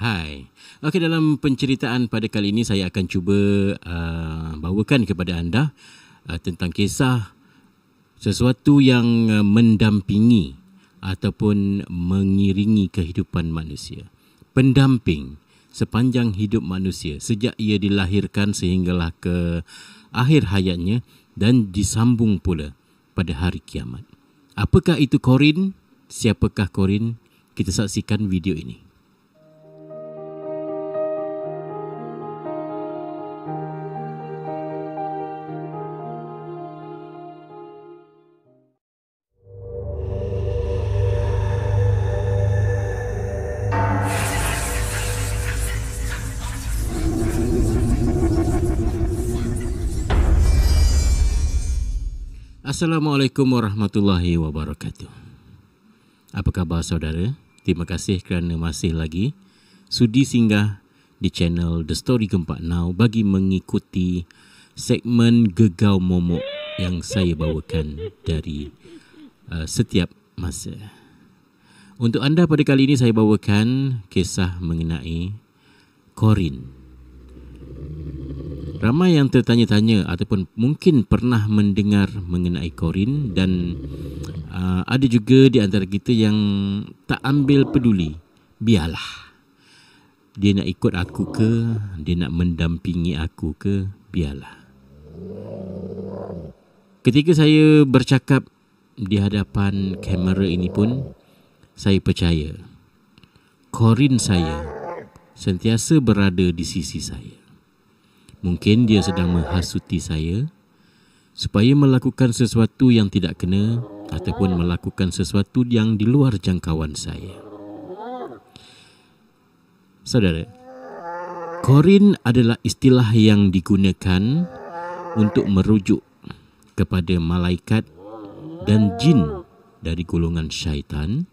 Hai. Okey dalam penceritaan pada kali ini saya akan cuba uh, bawakan kepada anda uh, tentang kisah sesuatu yang uh, mendampingi ataupun mengiringi kehidupan manusia. Pendamping sepanjang hidup manusia sejak ia dilahirkan sehinggalah ke akhir hayatnya dan disambung pula pada hari kiamat. Apakah itu Korin? Siapakah Korin? Kita saksikan video ini. Assalamualaikum warahmatullahi wabarakatuh. Apa khabar saudara? Terima kasih kerana masih lagi sudi singgah di channel The Story Gempak Now bagi mengikuti segmen Gegau Momok yang saya bawakan dari uh, setiap masa. Untuk anda pada kali ini saya bawakan kisah mengenai Corin. Ramai yang tertanya-tanya ataupun mungkin pernah mendengar mengenai Korin dan uh, ada juga di antara kita yang tak ambil peduli. Biarlah. Dia nak ikut aku ke, dia nak mendampingi aku ke, biarlah. Ketika saya bercakap di hadapan kamera ini pun, saya percaya Korin saya sentiasa berada di sisi saya. Mungkin dia sedang menghasuti saya supaya melakukan sesuatu yang tidak kena ataupun melakukan sesuatu yang di luar jangkauan saya. Saudara, Korin adalah istilah yang digunakan untuk merujuk kepada malaikat dan jin dari golongan syaitan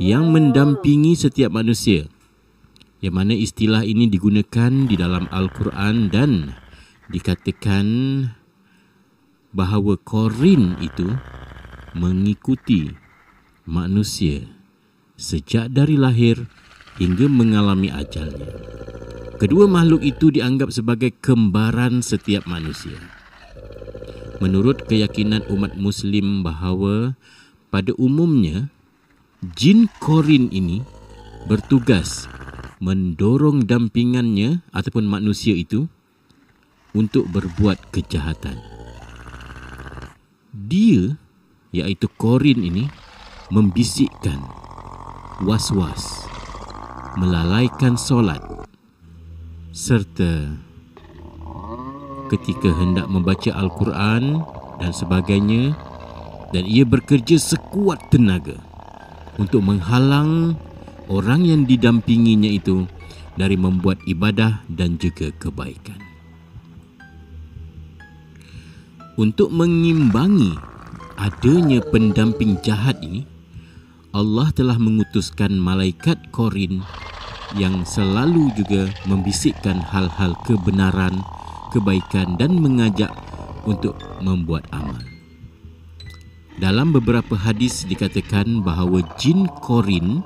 yang mendampingi setiap manusia yang mana istilah ini digunakan di dalam Al-Quran dan dikatakan bahawa korin itu mengikuti manusia sejak dari lahir hingga mengalami ajalnya. Kedua makhluk itu dianggap sebagai kembaran setiap manusia. Menurut keyakinan umat muslim bahawa pada umumnya jin korin ini bertugas mendorong dampingannya ataupun manusia itu untuk berbuat kejahatan. Dia iaitu Korin ini membisikkan was-was melalaikan solat serta ketika hendak membaca Al-Quran dan sebagainya dan ia bekerja sekuat tenaga untuk menghalang orang yang didampinginya itu dari membuat ibadah dan juga kebaikan. Untuk mengimbangi adanya pendamping jahat ini, Allah telah mengutuskan malaikat Korin yang selalu juga membisikkan hal-hal kebenaran, kebaikan dan mengajak untuk membuat amal. Dalam beberapa hadis dikatakan bahawa jin Korin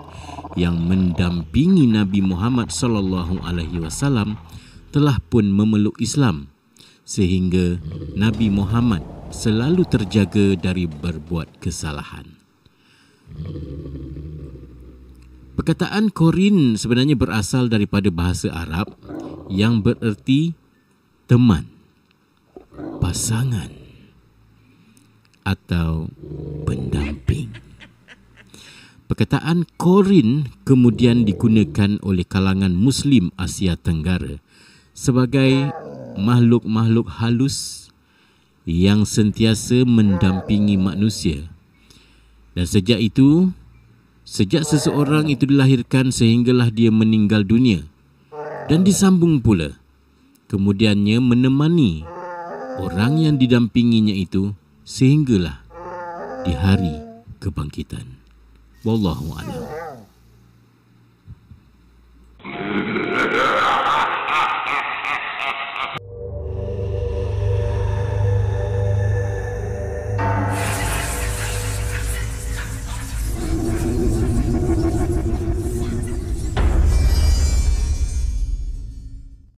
yang mendampingi Nabi Muhammad sallallahu alaihi wasallam telah pun memeluk Islam sehingga Nabi Muhammad selalu terjaga dari berbuat kesalahan. Perkataan Korin sebenarnya berasal daripada bahasa Arab yang bererti teman, pasangan atau pendamping. Perkataan Korin kemudian digunakan oleh kalangan Muslim Asia Tenggara sebagai makhluk-makhluk halus yang sentiasa mendampingi manusia. Dan sejak itu, sejak seseorang itu dilahirkan sehinggalah dia meninggal dunia dan disambung pula kemudiannya menemani orang yang didampinginya itu sehinggalah di hari kebangkitan. Wallahu a'lam.